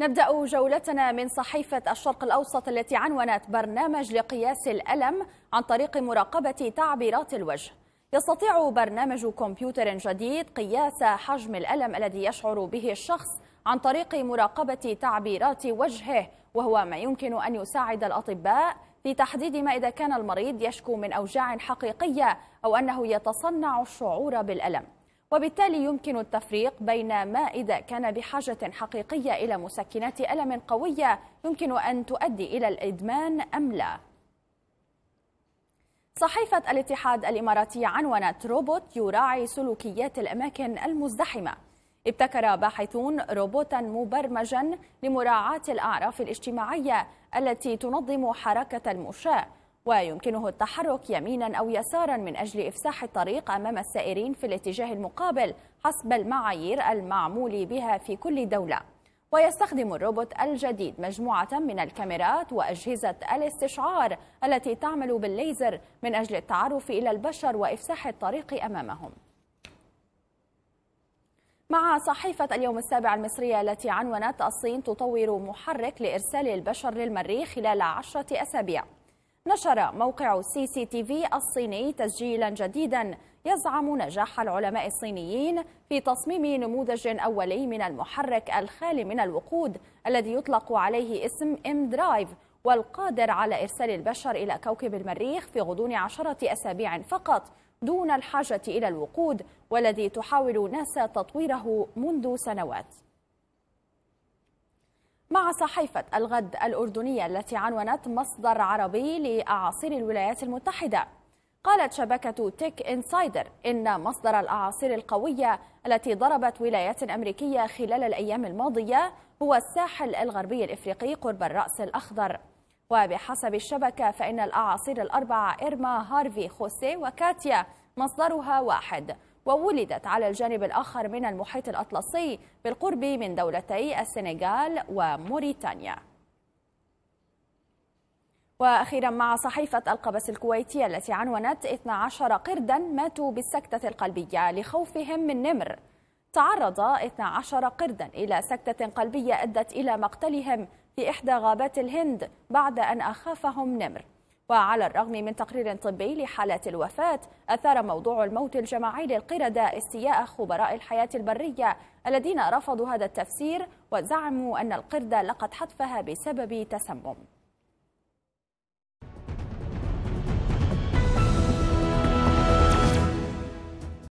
نبدأ جولتنا من صحيفة الشرق الأوسط التي عنونت برنامج لقياس الألم عن طريق مراقبة تعبيرات الوجه يستطيع برنامج كمبيوتر جديد قياس حجم الألم الذي يشعر به الشخص عن طريق مراقبة تعبيرات وجهه وهو ما يمكن أن يساعد الأطباء في تحديد ما إذا كان المريض يشكو من أوجاع حقيقية أو أنه يتصنع الشعور بالألم وبالتالي يمكن التفريق بين ما إذا كان بحاجة حقيقية إلى مسكنات ألم قوية يمكن أن تؤدي إلى الإدمان أم لا صحيفة الاتحاد الإماراتي عنونت روبوت يراعي سلوكيات الأماكن المزدحمة ابتكر باحثون روبوتا مبرمجا لمراعاة الأعراف الاجتماعية التي تنظم حركة المشاة ويمكنه التحرك يمينا أو يسارا من أجل إفساح الطريق أمام السائرين في الاتجاه المقابل حسب المعايير المعمول بها في كل دولة ويستخدم الروبوت الجديد مجموعة من الكاميرات وأجهزة الاستشعار التي تعمل بالليزر من أجل التعرف إلى البشر وإفساح الطريق أمامهم مع صحيفة اليوم السابع المصرية التي عنونت الصين تطور محرك لإرسال البشر للمريخ خلال عشرة أسابيع نشر موقع سي سي تي في الصيني تسجيلا جديدا يزعم نجاح العلماء الصينيين في تصميم نموذج أولي من المحرك الخالي من الوقود الذي يطلق عليه اسم ام درايف والقادر على إرسال البشر إلى كوكب المريخ في غضون عشرة أسابيع فقط دون الحاجة إلى الوقود والذي تحاول ناسا تطويره منذ سنوات مع صحيفة الغد الأردنية التي عنونت مصدر عربي لأعاصير الولايات المتحدة قالت شبكة تيك إنسايدر إن مصدر الأعاصير القوية التي ضربت ولايات أمريكية خلال الأيام الماضية هو الساحل الغربي الإفريقي قرب الرأس الأخضر وبحسب الشبكة فإن الأعاصير الأربعة إرما هارفي خوسيه وكاتيا مصدرها واحد وولدت على الجانب الآخر من المحيط الأطلسي بالقرب من دولتي السنغال وموريتانيا وأخيرا مع صحيفة القبس الكويتية التي عنونت 12 قردا ماتوا بالسكتة القلبية لخوفهم من نمر تعرض 12 قردا إلى سكتة قلبية أدت إلى مقتلهم في إحدى غابات الهند بعد أن أخافهم نمر وعلى الرغم من تقرير طبي لحالة الوفاة أثار موضوع الموت الجماعي للقردة استياء خبراء الحياة البرية الذين رفضوا هذا التفسير وزعموا أن القردة لقت حتفها بسبب تسمم